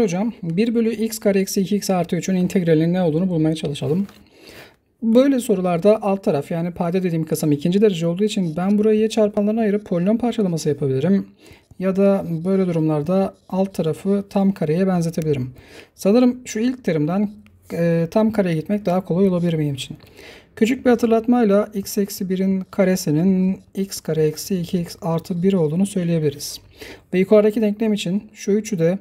Hocam 1 bölü x kare eksi 2x artı 3'ün integralinin ne olduğunu bulmaya çalışalım. Böyle sorularda alt taraf yani payda dediğim kısım ikinci derece olduğu için ben burayı y çarpanlarına ayırıp polinom parçalaması yapabilirim. Ya da böyle durumlarda alt tarafı tam kareye benzetebilirim. Sanırım şu ilk terimden e, tam kareye gitmek daha kolay olabilir benim için. Küçük bir hatırlatmayla x eksi 1'in karesinin x kare eksi 2x artı 1 olduğunu söyleyebiliriz. Ve yukarıdaki denklem için şu üçü de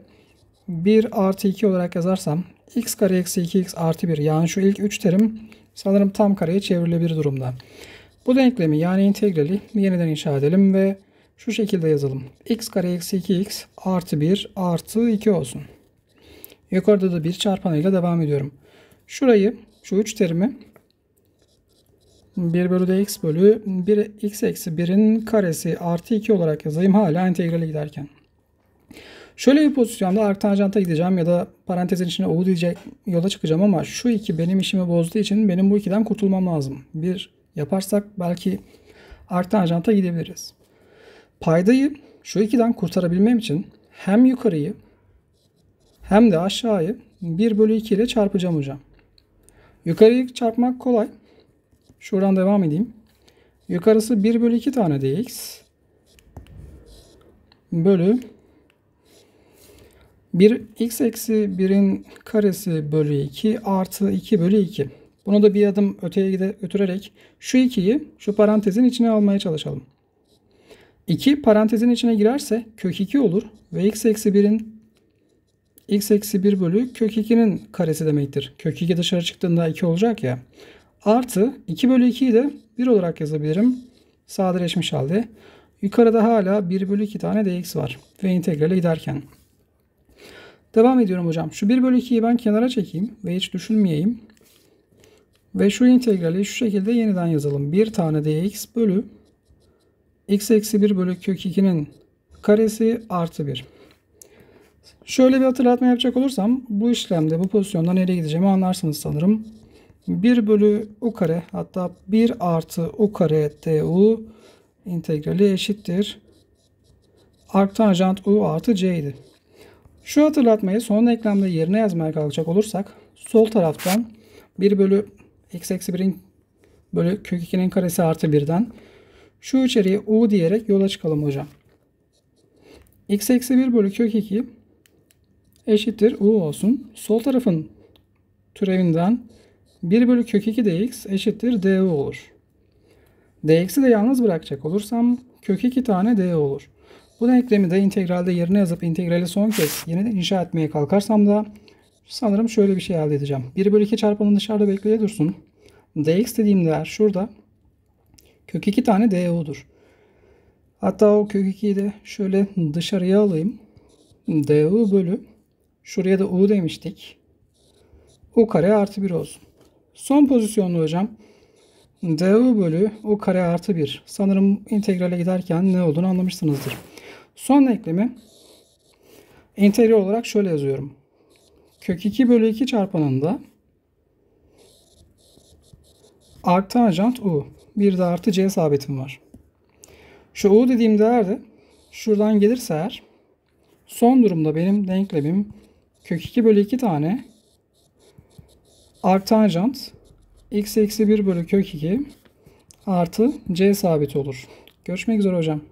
1 artı 2 olarak yazarsam x kare eksi 2x artı 1 yani şu ilk 3 terim sanırım tam kareye çevrilebilir durumda. Bu denklemi yani integrali yeniden inşa edelim ve şu şekilde yazalım. x kare eksi 2x artı 1 artı 2 olsun. Yukarıda da bir çarpanıyla devam ediyorum. Şurayı şu 3 terimi 1 bölü de x bölü 1 x eksi 1'in karesi artı 2 olarak yazayım hala integrale giderken. Şöyle bir pozisyonda arc tanjanta gideceğim ya da parantezin içine u diyecek yola çıkacağım ama şu iki benim işimi bozduğu için benim bu ikiden kurtulmam lazım. Bir yaparsak belki arc tanjanta gidebiliriz. Paydayı şu ikiden kurtarabilmem için hem yukarıyı hem de aşağıyı 1 bölü 2 ile çarpacağım hocam. Yukarıyı çarpmak kolay. Şuradan devam edeyim. Yukarısı 1 bölü 2 tane dx bölü 1 x eksi 1'in karesi bölü 2 artı 2 bölü 2. Bunu da bir adım öteye gide götürerek şu 2'yi şu parantezin içine almaya çalışalım. 2 parantezin içine girerse kök 2 olur ve x eksi 1'in x eksi 1 bölü kök 2'nin karesi demektir. Kök 2 dışarı çıktığında 2 olacak ya. Artı 2 bölü 2'yi de 1 olarak yazabilirim. Sadeleşmiş halde. Yukarıda hala 1 bölü 2 tane dx var. Ve integrale giderken. Devam ediyorum hocam. Şu 1 bölü 2'yi ben kenara çekeyim ve hiç düşünmeyeyim. Ve şu integrali şu şekilde yeniden yazalım. 1 tane dx bölü x eksi 1 bölü kök 2'nin karesi artı 1. Şöyle bir hatırlatma yapacak olursam bu işlemde bu pozisyonda nereye gideceğimi anlarsınız sanırım. 1 bölü u kare hatta 1 artı u kare du integrali eşittir. Ark u artı c idi. Şu hatırlatmayı son eklemde yerine yazmaya kalkacak olursak sol taraftan 1 bölü x eksi 1'in bölü kök 2'nin karesi artı 1'den şu içeriye u diyerek yola çıkalım hocam. x eksi 1 bölü kök 2 eşittir u olsun. Sol tarafın türevinden 1 bölü kök 2 dx eşittir du olur. dx'i de yalnız bırakacak olursam kök 2 tane d olur. Bu denklemi de integralde yerine yazıp integrali son kez yeniden inşa etmeye kalkarsam da sanırım şöyle bir şey elde edeceğim. 1 bölü 2 çarpanın dışarıda bekleye dursun. dx dediğim değer şurada. Kök 2 tane du'dur. Hatta o kök 2'yi de şöyle dışarıya alayım. du bölü. Şuraya da u demiştik. u kare artı 1 olsun. Son pozisyonlu hocam. du bölü u kare artı 1. Sanırım integrale giderken ne olduğunu anlamışsınızdır. Son denklemi entegral olarak şöyle yazıyorum. Kök 2 bölü 2 çarpanında artı ajant U. Bir de artı C sabitim var. Şu U dediğim değer de şuradan gelirse eğer son durumda benim denklemim kök 2 bölü 2 tane artı ajant x eksi 1 bölü kök 2 artı c sabit olur. Görüşmek üzere hocam.